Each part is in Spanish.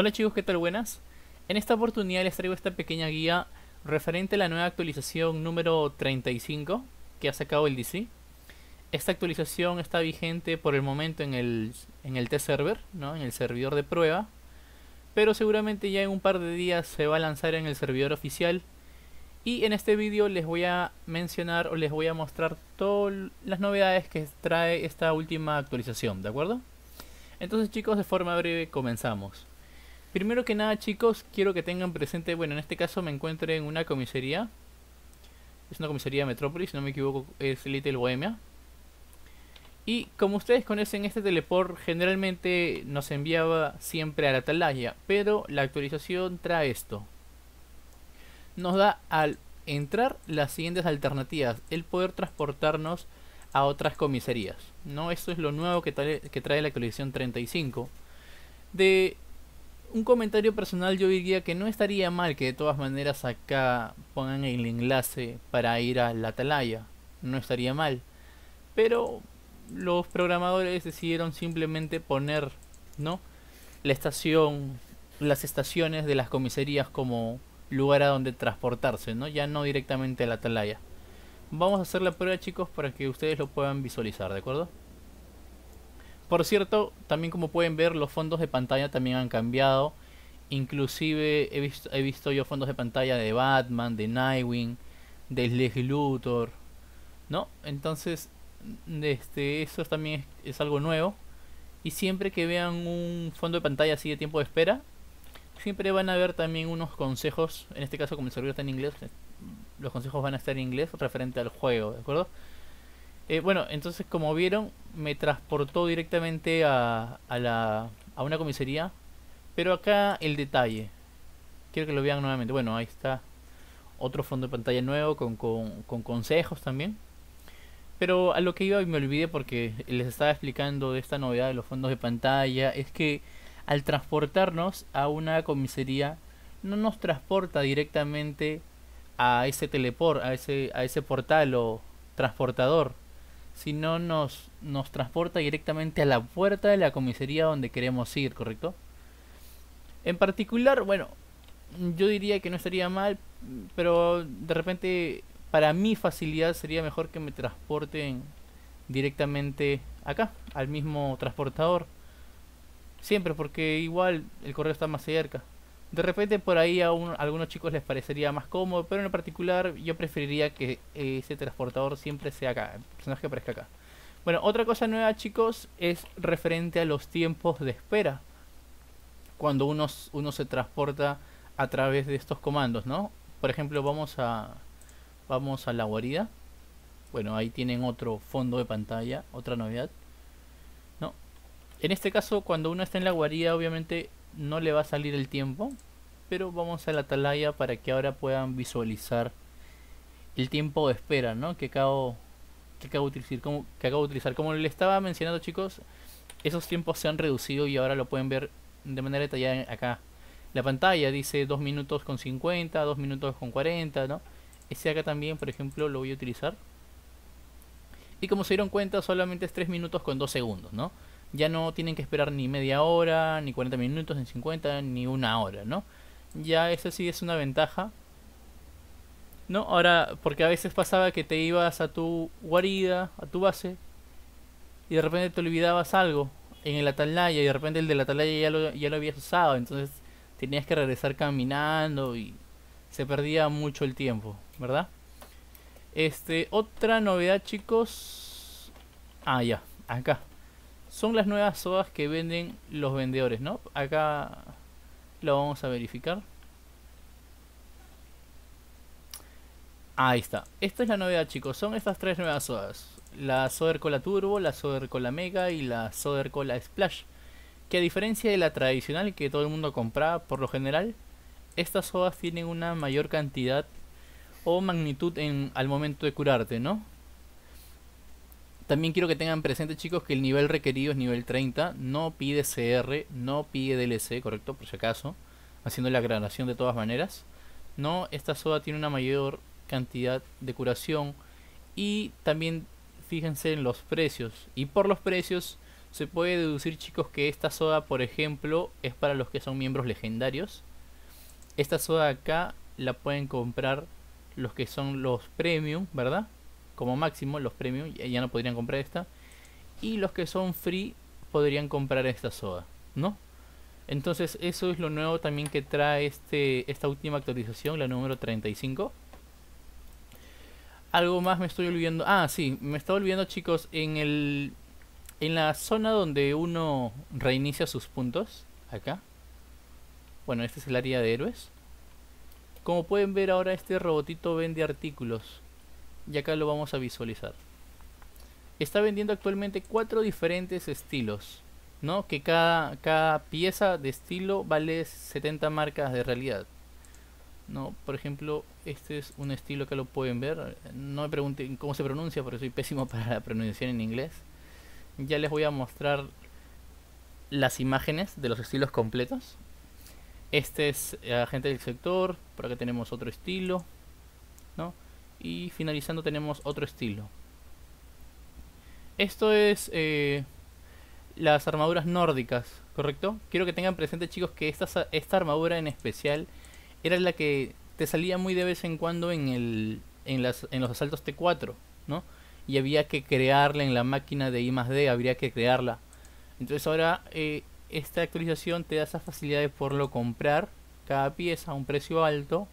Hola chicos, ¿qué tal? Buenas. En esta oportunidad les traigo esta pequeña guía referente a la nueva actualización número 35 que ha sacado el DC. Esta actualización está vigente por el momento en el, en T-Server, ¿no? en el servidor de prueba, pero seguramente ya en un par de días se va a lanzar en el servidor oficial. Y en este vídeo les voy a mencionar o les voy a mostrar todas las novedades que trae esta última actualización, ¿de acuerdo? Entonces chicos, de forma breve comenzamos. Primero que nada chicos, quiero que tengan presente, bueno, en este caso me encuentro en una comisaría. Es una comisaría de Metrópolis, si no me equivoco, es Little Bohemia. Y como ustedes conocen, este teleport generalmente nos enviaba siempre a la atalaya, pero la actualización trae esto. Nos da al entrar las siguientes alternativas, el poder transportarnos a otras comisarías. ¿no? Esto es lo nuevo que trae, que trae la actualización 35. De un comentario personal yo diría que no estaría mal que de todas maneras acá pongan el enlace para ir a la atalaya. No estaría mal. Pero los programadores decidieron simplemente poner, ¿no? La estación, las estaciones de las comisarías como lugar a donde transportarse, ¿no? Ya no directamente a la atalaya. Vamos a hacer la prueba chicos para que ustedes lo puedan visualizar, ¿de acuerdo? Por cierto, también como pueden ver, los fondos de pantalla también han cambiado. Inclusive he visto, he visto yo fondos de pantalla de Batman, de Nightwing, de Lex Luthor, ¿no? Entonces, este, eso también es, es, algo nuevo. Y siempre que vean un fondo de pantalla así de tiempo de espera, siempre van a ver también unos consejos. En este caso, como el servidor está en inglés, los consejos van a estar en inglés referente al juego, ¿de acuerdo? Eh, bueno, entonces como vieron, me transportó directamente a, una comisaría. Pero acá el detalle. Quiero que lo vean nuevamente. Bueno, ahí está otro fondo de pantalla nuevo con, consejos también. Pero a lo que iba y me olvidé porque les estaba explicando de esta novedad de los fondos de pantalla. Es que al transportarnos a una comisaría no nos transporta directamente a ese teleport, a ese, a ese portal o transportador si no, nos transporta directamente a la puerta de la comisaría donde queremos ir, ¿correcto? En particular, bueno, yo diría que no estaría mal, pero de repente para mi facilidad sería mejor que me transporten directamente acá, al mismo transportador. Siempre, porque igual el correo está más cerca. De repente por ahí a, algunos chicos les parecería más cómodo, pero en particular yo preferiría que ese transportador siempre sea acá, el personaje aparezca acá. Bueno, otra cosa nueva chicos es referente a los tiempos de espera. Cuando uno, uno se transporta a través de estos comandos, ¿no? Por ejemplo, vamos a, vamos a la guarida. Bueno, ahí tienen otro fondo de pantalla, otra novedad. ¿no? En este caso, cuando uno está en la guarida, obviamente no le va a salir el tiempo, pero vamos a la atalaya para que ahora puedan visualizar el tiempo de espera, ¿no? Que acabo, que acabo, de, utilizar, como, que acabo utilizar. Como les estaba mencionando, chicos, esos tiempos se han reducido y ahora lo pueden ver de manera detallada acá. La pantalla dice 2 minutos con 50, 2 minutos con 40, ¿no? Este acá también, por ejemplo, lo voy a utilizar. Y como se dieron cuenta, solamente es 3 minutos con 2 segundos, ¿no? ya no tienen que esperar ni media hora, ni 40 minutos, ni 50, ni una hora, ¿no? Ya eso sí es una ventaja. ¿No? Ahora, porque a veces pasaba que te ibas a tu guarida, a tu base, y de repente te olvidabas algo en el atalaya, y de repente el del atalaya ya lo, ya lo habías usado, entonces tenías que regresar caminando y se perdía mucho el tiempo, ¿verdad? Este, otra novedad, chicos. Ah, ya, acá son las nuevas sodas que venden los vendedores, ¿no? Acá lo vamos a verificar. Ahí está. Esta es la novedad, chicos. Son estas tres nuevas sodas. La Soder Cola Turbo, la Soder Cola Mega y la Soder Cola Splash. Que a diferencia de la tradicional que todo el mundo compraba por lo general, estas sodas tienen una mayor cantidad o magnitud en, al momento de curarte, ¿no? También quiero que tengan presente, chicos, que el nivel requerido es nivel 30. No pide CR, no pide DLC, correcto, por si acaso. Haciendo la gradación de todas maneras. No, esta soda tiene una mayor cantidad de curación. Y también fíjense en los precios. Y por los precios se puede deducir, chicos, que esta soda, por ejemplo, es para los que son miembros legendarios. Esta soda acá la pueden comprar los que son los premium, ¿verdad? como máximo los premium ya no podrían comprar esta y los que son free podrían comprar esta soda, ¿no? Entonces eso es lo nuevo también que trae este, esta última actualización, la número 35. Algo más me estoy olvidando. Ah, sí, me estaba olvidando chicos, en, el, en la zona donde uno reinicia sus puntos, acá. Bueno, este es el área de héroes. Como pueden ver ahora este robotito vende artículos y acá lo vamos a visualizar. Está vendiendo actualmente cuatro diferentes estilos, ¿no? Que cada, cada pieza de estilo vale 70 marcas de realidad. ¿no? Por ejemplo, este es un estilo que lo pueden ver. No me pregunten cómo se pronuncia porque soy pésimo para la pronunciación en inglés. Ya les voy a mostrar las imágenes de los estilos completos. Este es eh, gente del sector, por acá tenemos otro estilo y finalizando tenemos otro estilo. Esto es eh, las armaduras nórdicas, ¿correcto? Quiero que tengan presente chicos que esta, esta armadura en especial era la que te salía muy de vez en cuando en, el, en, las, en los asaltos T4, ¿no? Y había que crearla en la máquina de I más D, habría que crearla. Entonces ahora eh, esta actualización te da esa facilidad por lo comprar cada pieza a un precio alto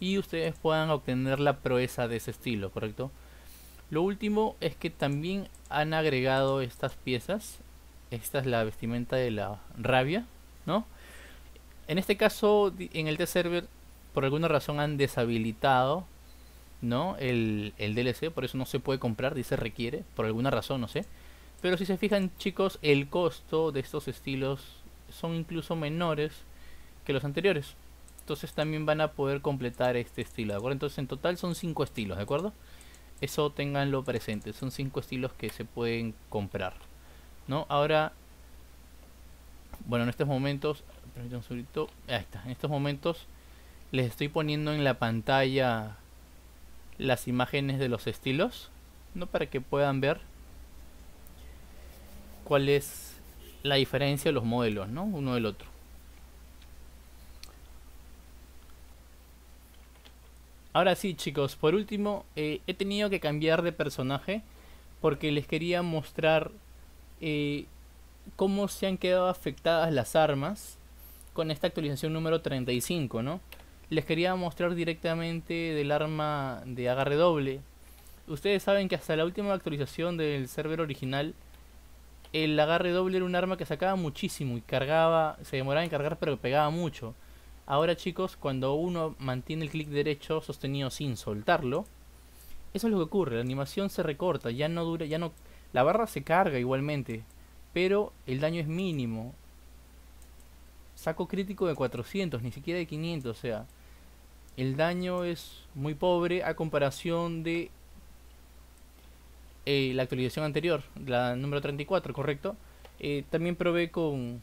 y ustedes puedan obtener la proeza de ese estilo, ¿correcto? Lo último es que también han agregado estas piezas. Esta es la vestimenta de la rabia, ¿no? En este caso, en el T-Server, por alguna razón han deshabilitado, ¿no? El, el DLC, por eso no se puede comprar, dice requiere, por alguna razón, no sé. Pero si se fijan, chicos, el costo de estos estilos son incluso menores que los anteriores entonces también van a poder completar este estilo, ¿de acuerdo? Entonces en total son cinco estilos, ¿de acuerdo? Eso tenganlo presente, son cinco estilos que se pueden comprar, ¿no? Ahora, bueno, en estos momentos, permítanme un segundito, ahí está, en estos momentos les estoy poniendo en la pantalla las imágenes de los estilos, ¿no? Para que puedan ver cuál es la diferencia de los modelos, ¿no? Uno del otro. Ahora sí, chicos, por último, eh, he tenido que cambiar de personaje porque les quería mostrar eh, cómo se han quedado afectadas las armas con esta actualización número 35, ¿no? Les quería mostrar directamente del arma de agarre doble. Ustedes saben que hasta la última actualización del server original, el agarre doble era un arma que sacaba muchísimo y cargaba, se demoraba en cargar pero pegaba mucho. Ahora chicos, cuando uno mantiene el clic derecho sostenido sin soltarlo, eso es lo que ocurre, la animación se recorta, ya no dura, ya no la barra se carga igualmente, pero el daño es mínimo. Saco crítico de 400, ni siquiera de 500, o sea, el daño es muy pobre a comparación de eh, la actualización anterior, la número 34, ¿correcto? Eh, también probé con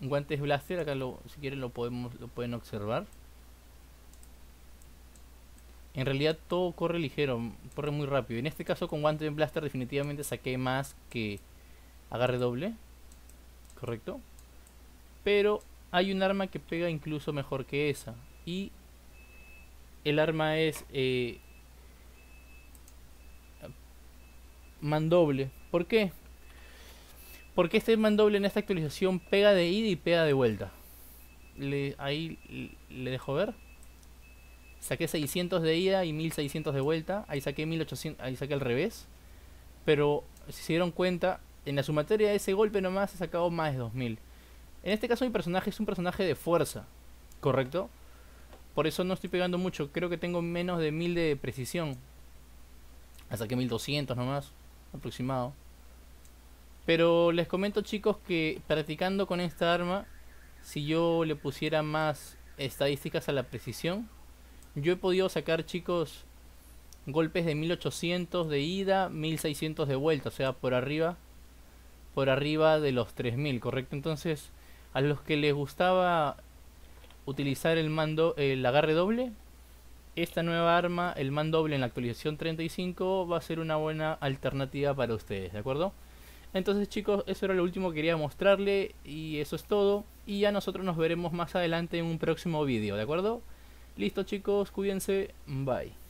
guantes blaster acá si quieren lo podemos lo pueden observar en realidad todo corre ligero corre muy rápido en este caso con guantes blaster definitivamente saqué más que agarre doble correcto pero hay un arma que pega incluso mejor que esa y el arma es eh, mandoble ¿por qué? Porque este man doble en esta actualización pega de ida y pega de vuelta? Le, ahí le dejo ver. Saqué 600 de ida y 1600 de vuelta. Ahí saqué 1800, ahí saqué al revés. Pero si se dieron cuenta, en la sumatoria de ese golpe nomás he sacado más de 2000. En este caso mi personaje es un personaje de fuerza, ¿correcto? Por eso no estoy pegando mucho. Creo que tengo menos de 1000 de precisión. Saqué 1200 nomás, aproximado. Pero les comento chicos que practicando con esta arma, si yo le pusiera más estadísticas a la precisión, yo he podido sacar chicos golpes de 1800 de ida, 1600 de vuelta, o sea, por arriba por arriba de los 3000, ¿correcto? Entonces, a los que les gustaba utilizar el mando el agarre doble, esta nueva arma, el man doble en la actualización 35 va a ser una buena alternativa para ustedes, ¿de acuerdo? Entonces chicos, eso era lo último que quería mostrarle y eso es todo. Y ya nosotros nos veremos más adelante en un próximo vídeo, ¿de acuerdo? Listo chicos, cuídense, bye.